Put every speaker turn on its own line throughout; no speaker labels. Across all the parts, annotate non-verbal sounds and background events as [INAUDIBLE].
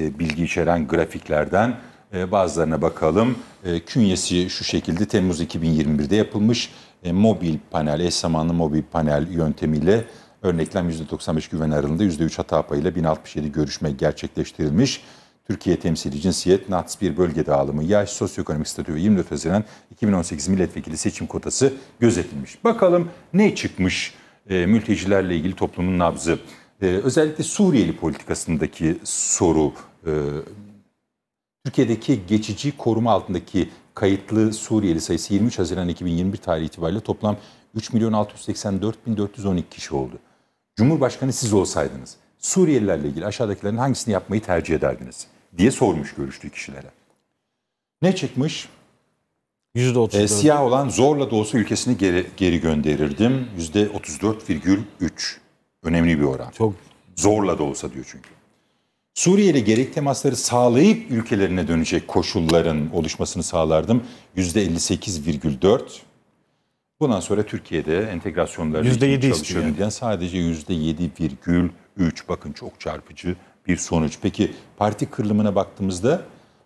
E, bilgi içeren grafiklerden e, bazılarına bakalım. E, künyesi şu şekilde Temmuz 2021'de yapılmış mobil panel, eş zamanlı mobil panel yöntemiyle örneklem %95 güven aralığında %3 hata payıyla 1067 görüşme gerçekleştirilmiş. Türkiye temsili cinsiyet, NATS bir bölge dağılımı, yaş, sosyoekonomik statü ve 24 Haziran 2018 milletvekili seçim kotası gözetilmiş. Bakalım ne çıkmış e, mültecilerle ilgili toplumun nabzı. E, özellikle Suriyeli politikasındaki soru e, Türkiye'deki geçici koruma altındaki kayıtlı Suriyeli sayısı 23 Haziran 2021 tarihi itibariyle toplam 3 milyon 684 bin 412 kişi oldu. Cumhurbaşkanı siz olsaydınız Suriyelilerle ilgili aşağıdakilerin hangisini yapmayı tercih ederdiniz diye sormuş görüştüğü kişilere. Ne çıkmış? %34. E, siyah olan zorla da olsa ülkesini geri, geri gönderirdim. %34,3. Önemli bir oran. Çok. Zorla da olsa diyor çünkü. Suriye gerek temasları sağlayıp ülkelerine dönecek koşulların oluşmasını sağlardım. %58,4. Bundan sonra Türkiye'de entegrasyonları için çalışıyorum yani. diyen sadece %7,3. Bakın çok çarpıcı bir sonuç. Peki parti kırılımına baktığımızda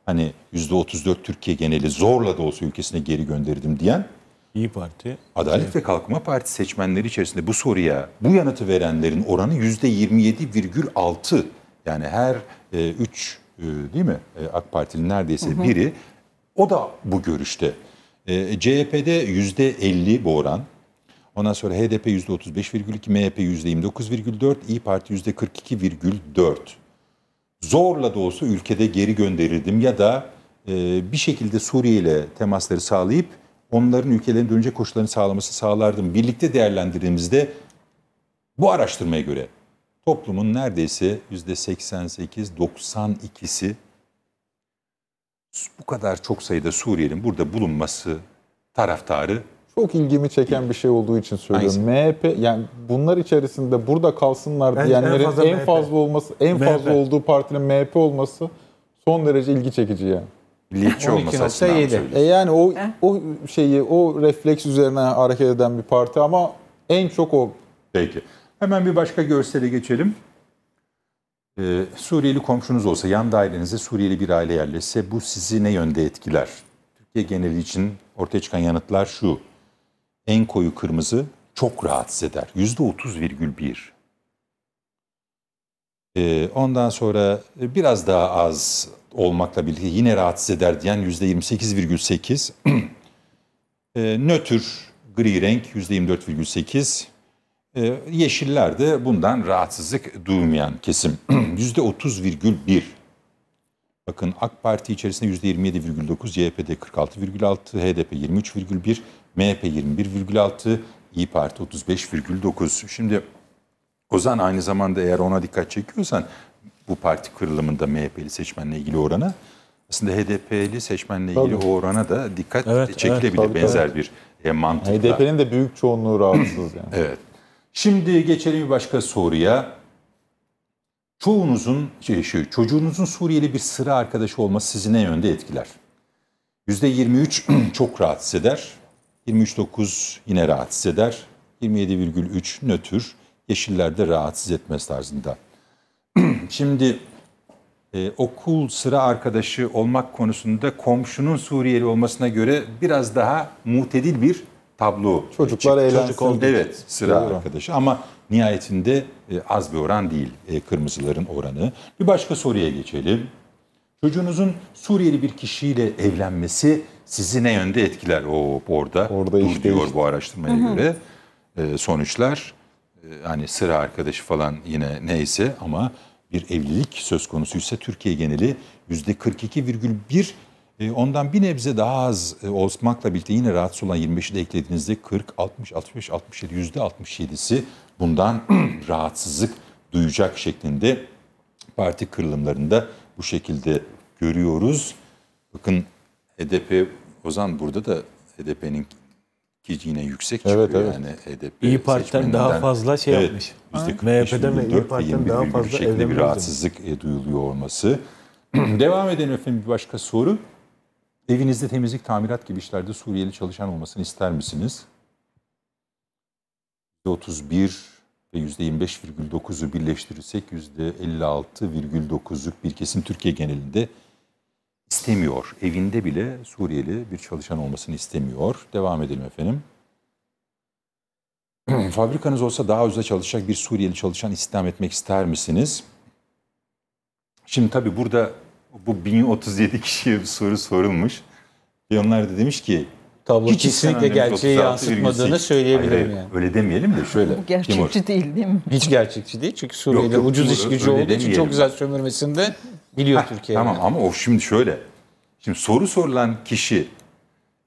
hani %34 Türkiye geneli zorla da olsa ülkesine geri gönderdim diyen İyi Parti. Adalet evet. ve Kalkınma Parti seçmenleri içerisinde bu soruya bu yanıtı verenlerin oranı %27,6. Yani her e, üç e, değil mi e, AK Partili neredeyse hı hı. biri o da bu görüşte. E, CHP'de yüzde 50 bu oran. Ondan sonra HDP yüzde 35,2, MHP yüzde 29,4, İyi Parti yüzde 42,4. Zorla da olsa ülkede geri gönderirdim ya da e, bir şekilde Suriye ile temasları sağlayıp onların ülkelerine dönecek koşullarını sağlaması sağlardım. Birlikte değerlendirdiğimizde bu araştırmaya göre toplumun neredeyse yüzde 88-92'si bu kadar çok sayıda Suriyelin burada bulunması taraftarı çok ilgimi çeken bir şey olduğu için söylüyorum. Aynısı. MHP yani bunlar içerisinde burada kalsınlar Bence diyenlerin en fazla, en fazla olması, en MHP. fazla olduğu partinin MHP olması son derece ilgi çekici yani. Milliyetçi olması aslında. E yani o o şeyi o refleks üzerine hareket eden bir parti ama en çok o. Peki. Hemen bir başka görsele geçelim. Ee, Suriyeli komşunuz olsa, yan dairenize Suriyeli bir aile yerleşse bu sizi ne yönde etkiler? Türkiye geneli için ortaya çıkan yanıtlar şu. En koyu kırmızı çok rahatsız eder. Yüzde otuz virgül bir. Ee, ondan sonra e, biraz daha az olmakla birlikte yine rahatsız eder diyen yüzde yirmi sekiz virgül sekiz. [CLEARS THROAT] Ee, nötr gri renk yüzde yirmi dört virgül sekiz. Ee, yeşiller de bundan rahatsızlık duymayan kesim. %30,1. [CLEARS THROAT] Bakın AK Parti içerisinde %27,9, CHP'de 46,6, HDP 23,1, MHP 21,6, İyi Parti 35,9. Şimdi Ozan aynı zamanda eğer ona dikkat çekiyorsan bu parti kırılımında MHP'li seçmenle ilgili orana aslında HDP'li seçmenle ilgili tabii. o orana da dikkat evet, çekilebilir evet, tabii, benzer evet. bir e, mantıkla. HDP'nin de büyük çoğunluğu rahatsız yani. evet. Şimdi geçelim bir başka soruya. Çoğunuzun, şey, şey, çocuğunuzun Suriyeli bir sıra arkadaşı olması sizi ne yönde etkiler? %23 [CLEARS THROAT] çok rahatsız eder. 23.9 yine rahatsız eder. 27,3 nötr. Yeşillerde rahatsız etmez tarzında. [CLEARS THROAT] Şimdi e, okul sıra arkadaşı olmak konusunda komşunun Suriyeli olmasına göre biraz daha mutedil bir tablo. Çocuklar çık, eğlensin. Çocuk oldu, evet sıra Doğru. arkadaşı ama nihayetinde e, az bir oran değil e, kırmızıların oranı. Bir başka soruya geçelim. Çocuğunuzun Suriyeli bir kişiyle evlenmesi sizi ne yönde etkiler? O orada, orada dur işte diyor işte. bu araştırmaya Hı-hı. göre. E, sonuçlar e, hani sıra arkadaşı falan yine neyse ama bir evlilik söz konusuysa Türkiye geneli yüzde %42,1 ee, ondan bir nebze daha az e, olmakla birlikte yine rahatsız olan 25'i de eklediğinizde 40, 60, 65, 67, yüzde %67'si bundan [CLEARS THROAT] rahatsızlık duyacak şeklinde parti kırılımlarında bu şekilde görüyoruz. Bakın HDP, Ozan burada da HDP'nin ki yine yüksek çıkıyor evet, evet. yani HDP İyi Parti'den daha fazla şey evet, yapmış. MHP'den ve İyi Parti'den daha fazla şekilde bir rahatsızlık e, duyuluyor olması. [CLEARS THROAT] Devam edelim efendim bir başka soru. Evinizde temizlik, tamirat gibi işlerde Suriyeli çalışan olmasını ister misiniz? %31 ve %25,9'u birleştirirsek %56,9'luk bir kesim Türkiye genelinde istemiyor. Evinde bile Suriyeli bir çalışan olmasını istemiyor. Devam edelim efendim. [CLEARS THROAT] Fabrikanız olsa daha ucuza çalışacak bir Suriyeli çalışan istihdam etmek ister misiniz? Şimdi tabii burada bu 1037 kişiye bir soru sorulmuş. Ve onlar da demiş ki tablo hiç kesinlikle gerçeği yansıtmadığını söyleyebilirim hayır, yani. Öyle demeyelim de şöyle. Bu gerçekçi Timur. değil değil mi? Hiç gerçekçi değil çünkü Suriye'de yok, yok, ucuz iş gücü olduğu için çok güzel sömürmesini de biliyor Türkiye. Tamam ama o şimdi şöyle. Şimdi soru sorulan kişi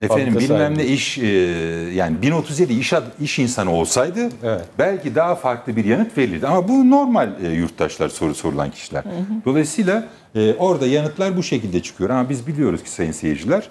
Efendim bilmem sahibi. ne iş e, yani 1037 iş ad, iş insanı olsaydı evet. belki daha farklı bir yanıt verirdi Ama bu normal e, yurttaşlar soru sorulan kişiler. Hı hı. Dolayısıyla e, orada yanıtlar bu şekilde çıkıyor. Ama biz biliyoruz ki sayın seyirciler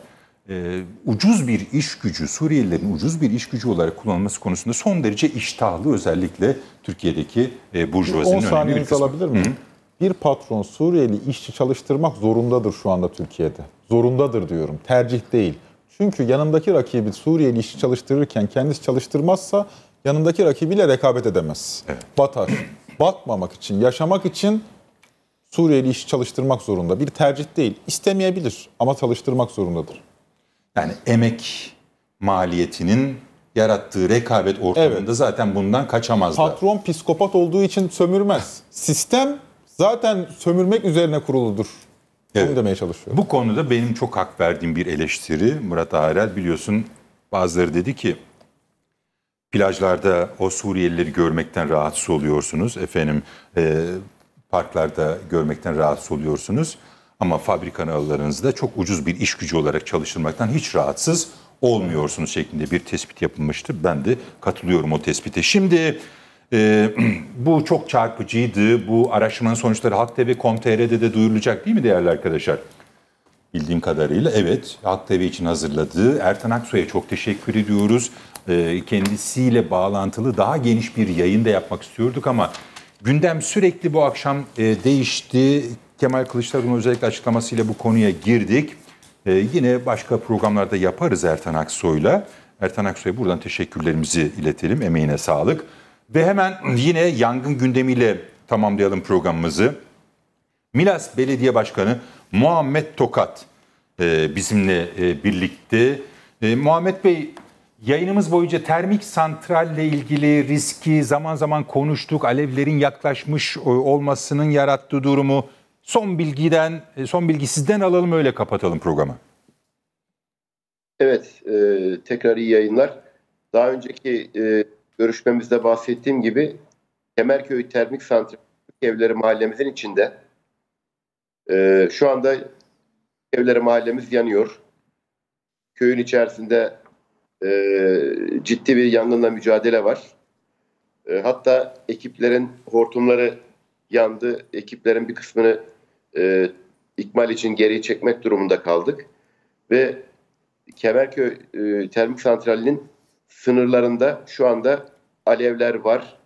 e, ucuz bir iş gücü Suriyelilerin ucuz bir iş gücü olarak kullanılması konusunda son derece iştahlı özellikle Türkiye'deki e, burjuvazinin önemli bir kısmı. alabilir miyim? Bir patron Suriyeli işçi çalıştırmak zorundadır şu anda Türkiye'de. Zorundadır diyorum. Tercih değil. Çünkü yanındaki rakibi Suriyeli işi çalıştırırken kendisi çalıştırmazsa yanındaki rakibiyle rekabet edemez. Evet. Batar. [CLEARS THROAT] Batmamak için, yaşamak için Suriyeli işi çalıştırmak zorunda. Bir tercih değil. İstemeyebilir ama çalıştırmak zorundadır. Yani emek maliyetinin yarattığı rekabet ortamında evet. zaten bundan kaçamazlar. Patron psikopat olduğu için sömürmez. Sistem zaten sömürmek üzerine kuruludur. Evet. Onu demeye çalışıyorum. Bu konuda benim çok hak verdiğim bir eleştiri Murat Arel biliyorsun bazıları dedi ki plajlarda o Suriyelileri görmekten rahatsız oluyorsunuz efendim e, parklarda görmekten rahatsız oluyorsunuz ama fabrika fabrikanalarınızda çok ucuz bir iş gücü olarak çalışılmaktan hiç rahatsız olmuyorsunuz şeklinde bir tespit yapılmıştı. Ben de katılıyorum o tespite. Şimdi e, [CLEARS THROAT] bu çok çarpıcıydı. Bu araştırmanın sonuçları Halk TV.com.tr'de de duyurulacak değil mi değerli arkadaşlar? Bildiğim kadarıyla evet Halk TV için hazırladığı Ertan Aksoy'a çok teşekkür ediyoruz. E, kendisiyle bağlantılı daha geniş bir yayın da yapmak istiyorduk ama gündem sürekli bu akşam e, değişti. Kemal Kılıçdaroğlu'nun özellikle açıklamasıyla bu konuya girdik. E, yine başka programlarda yaparız Ertan Aksoy'la. Ertan Aksoy'a buradan teşekkürlerimizi iletelim. Emeğine sağlık. Ve hemen yine yangın gündemiyle tamamlayalım programımızı. Milas Belediye Başkanı Muhammed Tokat e, bizimle e, birlikte. E, Muhammed Bey Yayınımız boyunca termik santralle ilgili riski zaman zaman konuştuk. Alevlerin yaklaşmış olmasının yarattığı durumu son bilgiden, son bilgi sizden alalım öyle kapatalım programı. Evet, e, tekrar iyi yayınlar. Daha önceki e, görüşmemizde bahsettiğim gibi Kemerköy Termik Santrali evleri mahallemizin içinde. E, şu anda evleri mahallemiz yanıyor. Köyün içerisinde e, ciddi bir yangınla mücadele var. E, hatta ekiplerin hortumları yandı. Ekiplerin bir kısmını e, ikmal için geri çekmek durumunda kaldık. Ve Kemerköy e, Termik Santrali'nin sınırlarında şu anda alevler var.